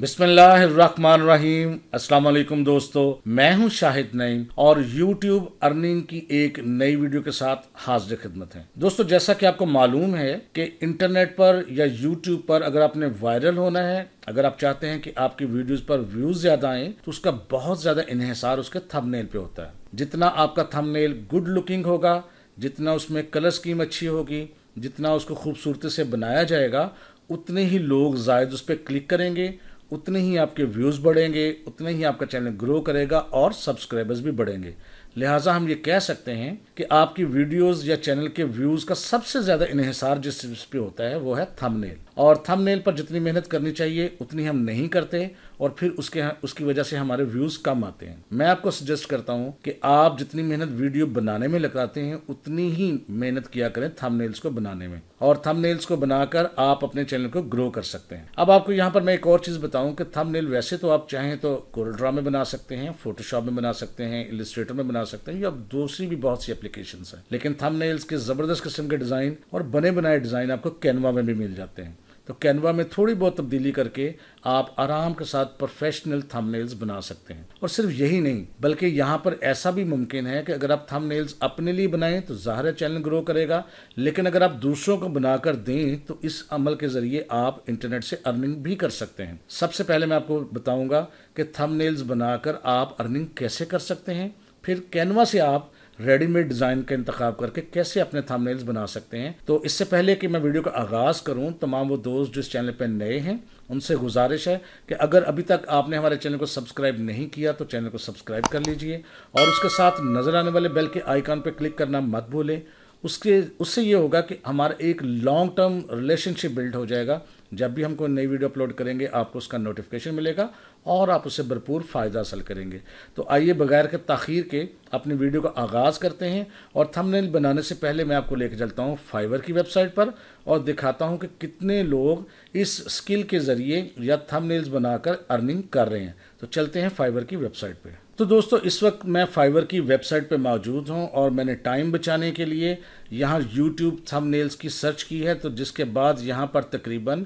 बिस्मिल्लाहिर्रहमानिर्रहीम अस्सलाम वालेकुम दोस्तों मैं हूं शाहिद नईम और YouTube अर्निंग की एक नई वीडियो के साथ हाजिर खिदमत है दोस्तों जैसा कि आपको मालूम है कि इंटरनेट पर या YouTube पर अगर आपने वायरल होना है अगर आप चाहते हैं कि आपकी वीडियोस पर व्यूज ज्यादा आए तो उसका बहुत ज्यादा इन्हसार उसके थंबनेल पे होता है जितना आपका थंबनेल गुड लुकिंग होगा जितना उसमें कलर स्कीम अच्छी होगी जितना उसको खूबसूरती से बनाया जाएगा उतने ही लोग जायद उस पर क्लिक करेंगे उतने ही आपके व्यूज़ बढ़ेंगे उतने ही आपका चैनल ग्रो करेगा और सब्सक्राइबर्स भी बढ़ेंगे लिहाजा हम ये कह सकते हैं कि आपकी वीडियोस या चैनल के व्यूज़ का सबसे ज़्यादा इन्हसार जिस चीज़ पे होता है वो है थंबनेल और थंबनेल पर जितनी मेहनत करनी चाहिए उतनी हम नहीं करते और फिर उसके उसकी वजह से हमारे व्यूज़ कम आते हैं मैं आपको सजेस्ट करता हूँ कि आप जितनी मेहनत वीडियो बनाने में लगाते हैं उतनी ही मेहनत किया करें थंबनेल्स को बनाने में और थंबनेल्स को बनाकर आप अपने चैनल को ग्रो कर सकते हैं अब आपको यहाँ पर मैं एक और चीज़ बताऊँ कि थंबनेल वैसे तो आप चाहें तो कोल्ड्रा में बना सकते हैं फोटोशॉप में बना सकते हैं इलिस्ट्रेटर में बना सकते हैं या दूसरी भी बहुत सी एप्लीकेशन है लेकिन थंबनेल्स के ज़बरदस्त किस्म के डिज़ाइन और बने बनाए डिज़ाइन आपको कैनवा में भी मिल जाते हैं तो कैनवा में थोड़ी बहुत तब्दीली करके आप आराम के साथ प्रोफेशनल थंबनेल्स बना सकते हैं और सिर्फ यही नहीं बल्कि यहाँ पर ऐसा भी मुमकिन है कि अगर आप थंबनेल्स अपने लिए बनाएं तो ज़ाहिर चैनल ग्रो करेगा लेकिन अगर आप दूसरों को बनाकर दें तो इस अमल के ज़रिए आप इंटरनेट से अर्निंग भी कर सकते हैं सबसे पहले मैं आपको बताऊँगा कि थंबनेल्स बनाकर आप अर्निंग कैसे कर सकते हैं फिर कैनवा से आप रेडीमेड डिज़ाइन का इंतखब करके कैसे अपने थामनेल्स बना सकते हैं तो इससे पहले कि मैं वीडियो का आगाज़ करूँ तमाम वो दोस्त जो इस चैनल पर नए हैं उनसे गुजारिश है कि अगर अभी तक आपने हमारे चैनल को सब्सक्राइब नहीं किया तो चैनल को सब्सक्राइब कर लीजिए और उसके साथ नज़र आने वाले बेल के आइकॉन पर क्लिक करना मत भूलें उसके उससे ये होगा कि हमारा एक लॉन्ग टर्म रिलेशनशिप बिल्ड हो जाएगा जब भी हम कोई नई वीडियो अपलोड करेंगे आपको उसका नोटिफिकेशन मिलेगा और आप उससे भरपूर फ़ायदा हासिल करेंगे तो आइए बगैर के तखीर के अपनी वीडियो का आगाज़ करते हैं और थंबनेल बनाने से पहले मैं आपको लेकर चलता हूँ फाइवर की वेबसाइट पर और दिखाता हूँ कि कितने लोग इस स्किल के ज़रिए या थंबनेल्स बनाकर अर्निंग कर रहे हैं तो चलते हैं फाइवर की वेबसाइट पर तो दोस्तों इस वक्त मैं फाइवर की वेबसाइट पर मौजूद हूँ और मैंने टाइम बचाने के लिए यहाँ यूट्यूब थंबनेल्स की सर्च की है तो जिसके बाद यहाँ पर तकरीबन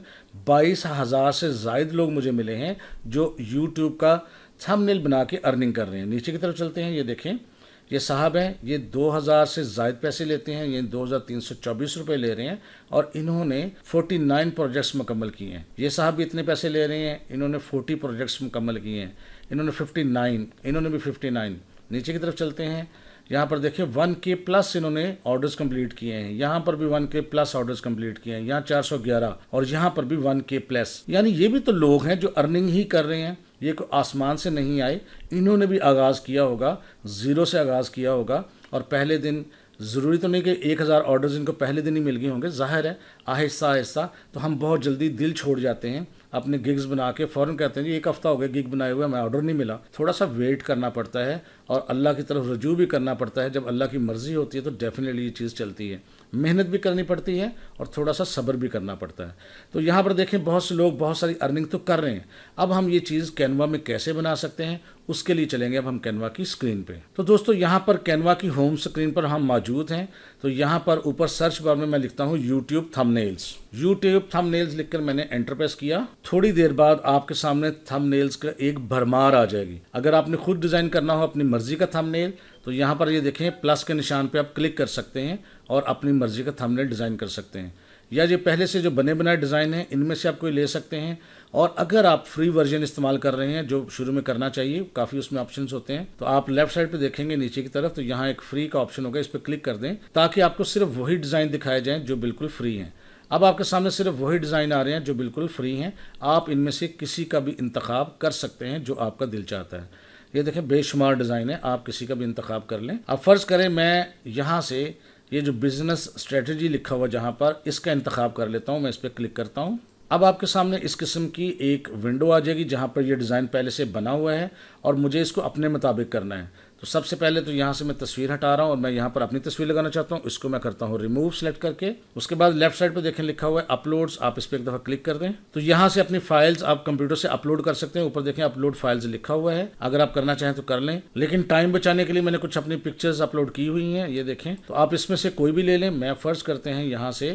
बाईस हज़ार से जायद लोग मुझे मिले हैं जो यूट्यूब का थंबनेल बना के अर्निंग कर रहे हैं नीचे की तरफ चलते हैं ये देखें ये साहब हैं ये 2000 से जायद पैसे लेते हैं ये 2324 रुपए ले रहे हैं और इन्होंने 49 प्रोजेक्ट्स मुकम्मल किए हैं ये साहब इतने पैसे ले रहे हैं इन्होंने 40 प्रोजेक्ट्स मुकम्मल किए हैं इन्होंने 59 इन्होंने भी 59 नीचे की तरफ चलते हैं यहाँ पर देखिए वन के प्लस इन्होंने ऑर्डर्स कंप्लीट किए हैं यहाँ पर भी वन के प्लस ऑर्डर्स कंप्लीट किए हैं यहाँ 411 और यहाँ पर भी वन के प्लस यानी ये भी तो लोग हैं जो अर्निंग ही कर रहे हैं ये को आसमान से नहीं आए इन्होंने भी आगाज़ किया होगा ज़ीरो से आगाज़ किया होगा और पहले दिन ज़रूरी तो नहीं कि एक हज़ार ऑर्डर्स इनको पहले दिन ही मिल गए होंगे जाहिर है आहिस्ता आहिस्ता तो हम बहुत जल्दी दिल छोड़ जाते हैं अपने गिग्स बना के फ़ौरन कहते हैं जी एक हफ़्ता हो गया गिग बनाए हुए हमें ऑर्डर नहीं मिला थोड़ा सा वेट करना पड़ता है और अल्लाह की तरफ रजू भी करना पड़ता है जब अल्लाह की मर्ज़ी होती है तो डेफिनेटली ये चीज़ चलती है मेहनत भी करनी पड़ती है और थोड़ा सा सब्र भी करना पड़ता है तो यहाँ पर देखें बहुत से लोग बहुत सारी अर्निंग तो कर रहे हैं अब हम ये चीज़ कैनवा में कैसे बना सकते हैं उसके लिए चलेंगे अब हम कैनवा की स्क्रीन पे तो दोस्तों यहाँ पर कैनवा की होम स्क्रीन पर हम मौजूद हैं तो यहाँ पर ऊपर सर्च बार में मैं लिखता हूँ यूट्यूब थम नेल्स यूट्यूब नेल्स लिखकर मैंने एंटरप्रेस किया थोड़ी देर बाद आपके सामने नेल्स का एक भरमार आ जाएगी अगर आपने खुद डिजाइन करना हो अपनी मर्जी का नेल तो यहाँ पर ये देखें प्लस के निशान पे आप क्लिक कर सकते हैं और अपनी मर्ज़ी का थंबनेल डिज़ाइन कर सकते हैं या ये पहले से जो बने बनाए डिज़ाइन हैं इनमें से आप कोई ले सकते हैं और अगर आप फ्री वर्जन इस्तेमाल कर रहे हैं जो शुरू में करना चाहिए काफ़ी उसमें ऑप्शंस होते हैं तो आप लेफ्ट साइड पे देखेंगे नीचे की तरफ तो यहाँ एक फ्री का ऑप्शन होगा इस पर क्लिक कर दें ताकि आपको सिर्फ वही डिज़ाइन दिखाए जाएँ जो बिल्कुल फ्री हैं अब आपके सामने सिर्फ वही डिज़ाइन आ रहे हैं जो बिल्कुल फ्री हैं आप इनमें से किसी का भी इंतखब कर सकते हैं जो आपका दिल चाहता है ये देखें बेशुमार डिज़ाइन है आप किसी का भी इंतखब कर लें अब फ़र्ज़ करें मैं यहाँ से ये जो बिज़नेस स्ट्रेटजी लिखा हुआ जहाँ पर इसका इंतखब कर लेता हूँ मैं इस पर क्लिक करता हूँ अब आपके सामने इस किस्म की एक विंडो आ जाएगी जहाँ पर यह डिज़ाइन पहले से बना हुआ है और मुझे इसको अपने मुताबिक करना है तो सबसे पहले तो यहाँ से मैं तस्वीर हटा रहा हूँ और मैं यहाँ पर अपनी तस्वीर लगाना चाहता हूँ इसको मैं करता हूँ रिमूव सेलेक्ट करके उसके बाद लेफ्ट साइड पर देखें लिखा हुआ है अपलोड्स आप इस पर एक दफ़ा क्लिक कर दें तो यहाँ से अपनी फाइल्स आप कंप्यूटर से अपलोड कर सकते हैं ऊपर देखें अपलोड फाइल्स लिखा हुआ है अगर आप करना चाहें तो कर लें लेकिन टाइम बचाने के लिए मैंने कुछ अपनी पिक्चर्स अपलोड की हुई हैं ये देखें तो आप इसमें से कोई भी ले लें मैं फर्ज करते हैं यहाँ से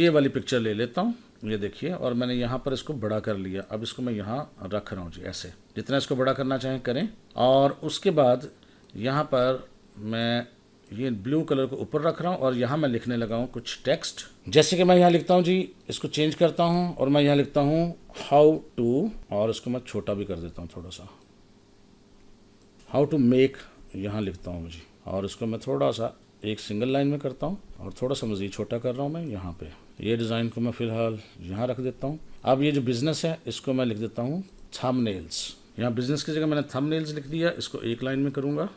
ये वाली पिक्चर ले लेता हूँ ये देखिए और मैंने यहाँ पर इसको बड़ा कर लिया अब इसको मैं यहाँ रख रहा हूँ जी ऐसे जितना इसको बड़ा करना चाहें करें और उसके बाद यहाँ पर मैं ये ब्लू कलर को ऊपर रख रहा हूँ और यहाँ मैं लिखने लगा हूँ कुछ टेक्स्ट जैसे कि मैं यहाँ लिखता हूँ जी इसको चेंज करता हूँ और मैं यहाँ लिखता हूँ हाउ टू और इसको मैं छोटा भी कर देता हूँ थोड़ा सा हाउ टू मेक यहाँ लिखता हूँ जी और इसको मैं थोड़ा सा एक सिंगल लाइन में करता हूँ और थोड़ा सा मज़ीद छोटा कर रहा हूँ मैं यहाँ पर ये डिज़ाइन को मैं फ़िलहाल यहाँ रख देता हूँ अब ये जो बिज़नेस है इसको मैं लिख देता हूँ थम नेल्स यहाँ बिज़नेस की जगह मैंने थम नेल्स लिख दिया इसको एक लाइन में करूँगा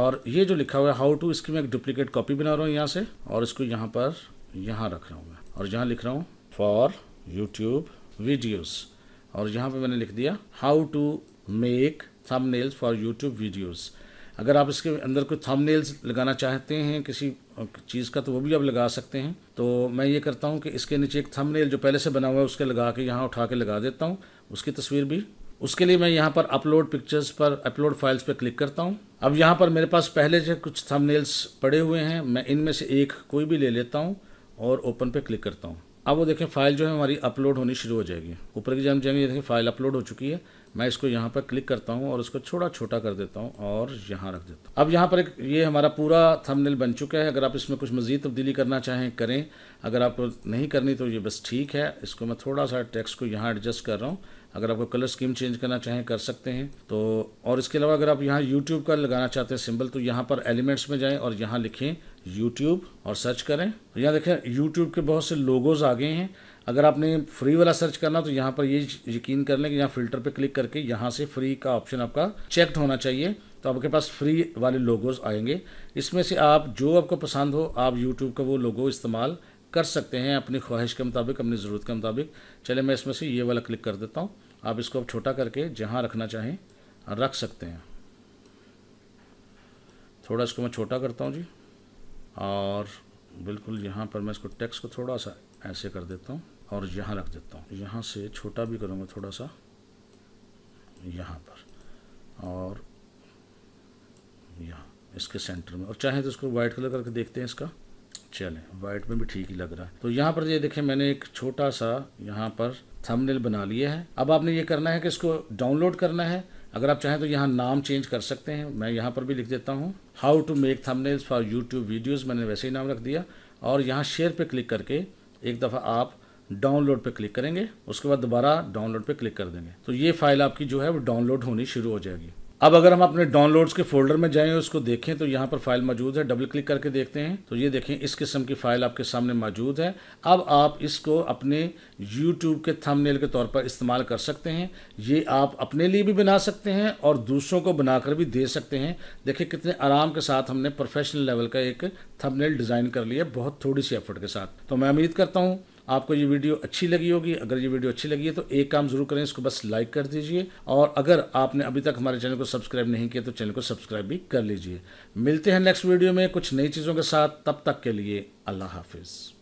और ये जो लिखा हुआ है हाउ टू इसकी मैं एक डुप्लीकेट कॉपी बना रहा हूँ यहाँ से और इसको यहाँ पर यहाँ रख रहा हूँ मैं और यहाँ लिख रहा हूँ फॉर यूट्यूब वीडियोज़ और यहाँ पर मैंने लिख दिया how to make thumbnails for YouTube videos अगर आप इसके अंदर कोई थंबनेल्स लगाना चाहते हैं किसी चीज़ का तो वो भी आप लगा सकते हैं तो मैं ये करता हूँ कि इसके नीचे एक थंबनेल जो पहले से बना हुआ है उसके लगा के यहाँ उठा के लगा देता हूँ उसकी तस्वीर भी उसके लिए मैं यहाँ पर अपलोड पिक्चर्स पर अपलोड फाइल्स पर क्लिक करता हूँ अब यहाँ पर मेरे पास पहले से कुछ थंबनेल्स पड़े हुए हैं मैं इनमें से एक कोई भी ले लेता हूँ और ओपन पर क्लिक करता हूँ अब वो देखें फाइल जो है हमारी अपलोड होनी शुरू हो जाएगी ऊपर की जम जाएंगे देखें फाइल अपलोड हो चुकी है मैं इसको यहाँ पर क्लिक करता हूँ और इसको छोटा छोटा कर देता हूँ और यहाँ रख देता हूँ अब यहाँ पर एक ये हमारा पूरा थंबनेल बन चुका है अगर आप इसमें कुछ मज़ीद तब्दीली करना चाहें करें अगर आपको नहीं करनी तो ये बस ठीक है इसको मैं थोड़ा सा टेक्स्ट को यहाँ एडजस्ट कर रहा हूँ अगर आपको कलर स्कीम चेंज करना चाहें कर सकते हैं तो और इसके अलावा अगर आप यहाँ यूट्यूब का लगाना चाहते हैं सिंबल तो यहाँ पर एलिमेंट्स में जाएं और यहाँ लिखें यूट्यूब और सर्च करें यहाँ देखें यूट्यूब के बहुत से लोगोज़ आ गए हैं अगर आपने फ्री वाला सर्च करना तो यहाँ पर ये यकीन कर लें कि यहाँ फिल्टर पे क्लिक करके यहाँ से फ्री का ऑप्शन आपका चेक्ड होना चाहिए तो आपके पास फ्री वाले लोगोज आएंगे इसमें से आप जो आपको पसंद हो आप यूट्यूब का वो लोगो इस्तेमाल कर सकते हैं अपनी ख्वाहिश के मुताबिक अपनी ज़रूरत के मुताबिक चले मैं इसमें से ये वाला क्लिक कर देता हूँ आप इसको आप छोटा करके जहाँ रखना चाहें रख सकते हैं थोड़ा इसको मैं छोटा करता हूँ जी और बिल्कुल यहाँ पर मैं इसको टेक्स्ट को थोड़ा सा ऐसे कर देता हूँ और यहाँ रख देता हूँ यहाँ से छोटा भी करूँगा थोड़ा सा यहाँ पर और यहाँ इसके सेंटर में और चाहे तो इसको वाइट कलर करके देखते हैं इसका चलें वाइट में भी ठीक ही लग रहा है तो यहाँ पर ये देखें मैंने एक छोटा सा यहाँ पर थंबनेल बना लिया है अब आपने ये करना है कि इसको डाउनलोड करना है अगर आप चाहें तो यहाँ नाम चेंज कर सकते हैं मैं यहाँ पर भी लिख देता हूँ how to make thumbnails for YouTube videos मैंने वैसे ही नाम रख दिया और यहाँ शेयर पर क्लिक करके एक दफ़ा आप डाउनलोड पे क्लिक करेंगे उसके बाद दोबारा डाउनलोड पे क्लिक कर देंगे तो ये फाइल आपकी जो है वो डाउनलोड होनी शुरू हो जाएगी अब अगर हम अपने डाउनलोड्स के फोल्डर में जाएं उसको देखें तो यहाँ पर फाइल मौजूद है डबल क्लिक करके देखते हैं तो ये देखें इस किस्म की फाइल आपके सामने मौजूद है अब आप इसको अपने यूट्यूब के थंबनेल के तौर पर इस्तेमाल कर सकते हैं ये आप अपने लिए भी बना सकते हैं और दूसरों को बनाकर भी दे सकते हैं देखिए कितने आराम के साथ हमने प्रोफेशनल लेवल का एक थंबनेल डिज़ाइन कर लिया बहुत थोड़ी सी एफर्ट के साथ तो मैं उम्मीद करता हूँ आपको ये वीडियो अच्छी लगी होगी अगर ये वीडियो अच्छी लगी है तो एक काम जरूर करें इसको बस लाइक कर दीजिए और अगर आपने अभी तक हमारे चैनल को सब्सक्राइब नहीं किया तो चैनल को सब्सक्राइब भी कर लीजिए मिलते हैं नेक्स्ट वीडियो में कुछ नई चीज़ों के साथ तब तक के लिए अल्लाह हाफिज़